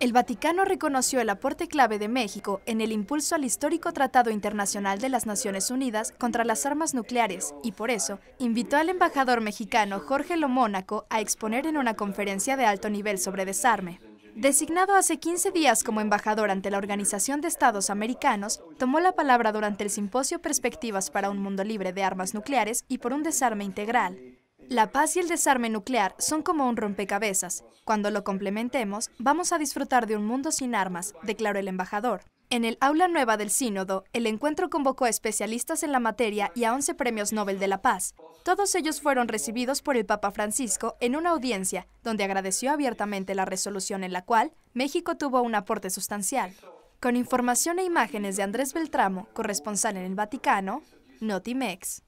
El Vaticano reconoció el aporte clave de México en el impulso al histórico Tratado Internacional de las Naciones Unidas contra las armas nucleares y por eso invitó al embajador mexicano Jorge Lomónaco a exponer en una conferencia de alto nivel sobre desarme. Designado hace 15 días como embajador ante la Organización de Estados Americanos, tomó la palabra durante el simposio Perspectivas para un mundo libre de armas nucleares y por un desarme integral. La paz y el desarme nuclear son como un rompecabezas. Cuando lo complementemos, vamos a disfrutar de un mundo sin armas, declaró el embajador. En el aula nueva del sínodo, el encuentro convocó a especialistas en la materia y a 11 premios Nobel de la Paz. Todos ellos fueron recibidos por el Papa Francisco en una audiencia donde agradeció abiertamente la resolución en la cual México tuvo un aporte sustancial. Con información e imágenes de Andrés Beltramo, corresponsal en el Vaticano, Notimex.